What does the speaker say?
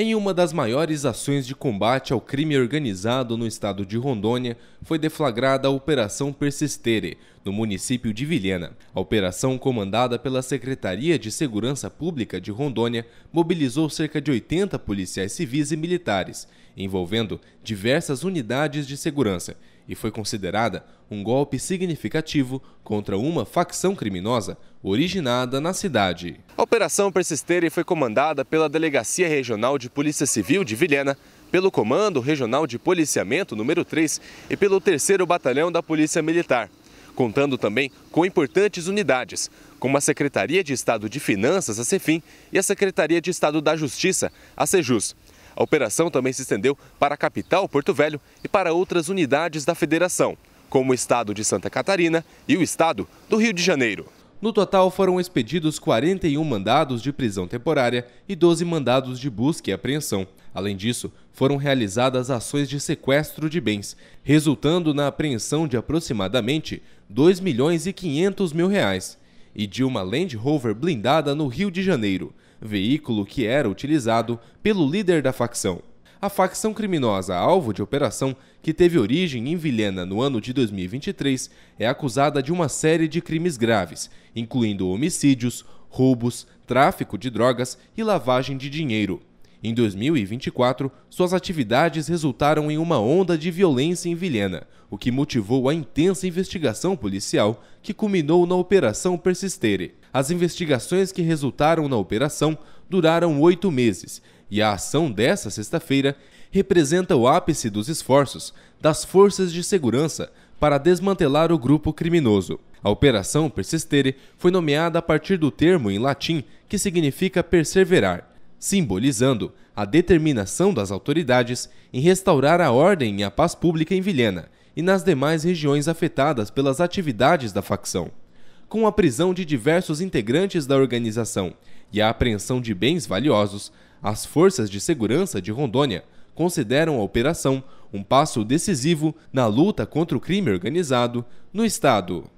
Em uma das maiores ações de combate ao crime organizado no estado de Rondônia, foi deflagrada a Operação Persistere, no município de Vilhena. A operação, comandada pela Secretaria de Segurança Pública de Rondônia, mobilizou cerca de 80 policiais civis e militares, envolvendo diversas unidades de segurança, e foi considerada um golpe significativo contra uma facção criminosa originada na cidade. A operação e foi comandada pela Delegacia Regional de Polícia Civil de Vilhena, pelo Comando Regional de Policiamento número 3 e pelo 3 Batalhão da Polícia Militar, contando também com importantes unidades, como a Secretaria de Estado de Finanças, a CEFIM, e a Secretaria de Estado da Justiça, a SEJUS. A operação também se estendeu para a capital, Porto Velho, e para outras unidades da federação, como o estado de Santa Catarina e o estado do Rio de Janeiro. No total, foram expedidos 41 mandados de prisão temporária e 12 mandados de busca e apreensão. Além disso, foram realizadas ações de sequestro de bens, resultando na apreensão de aproximadamente 2 milhões e 500 mil reais e de uma Land Rover blindada no Rio de Janeiro, veículo que era utilizado pelo líder da facção a facção criminosa alvo de operação, que teve origem em Vilhena no ano de 2023, é acusada de uma série de crimes graves, incluindo homicídios, roubos, tráfico de drogas e lavagem de dinheiro. Em 2024, suas atividades resultaram em uma onda de violência em Vilhena, o que motivou a intensa investigação policial que culminou na Operação Persistere. As investigações que resultaram na operação duraram oito meses, e a ação dessa sexta-feira representa o ápice dos esforços das forças de segurança para desmantelar o grupo criminoso. A operação Persistere foi nomeada a partir do termo em latim que significa perseverar, simbolizando a determinação das autoridades em restaurar a ordem e a paz pública em Vilhena e nas demais regiões afetadas pelas atividades da facção com a prisão de diversos integrantes da organização e a apreensão de bens valiosos, as forças de segurança de Rondônia consideram a operação um passo decisivo na luta contra o crime organizado no estado.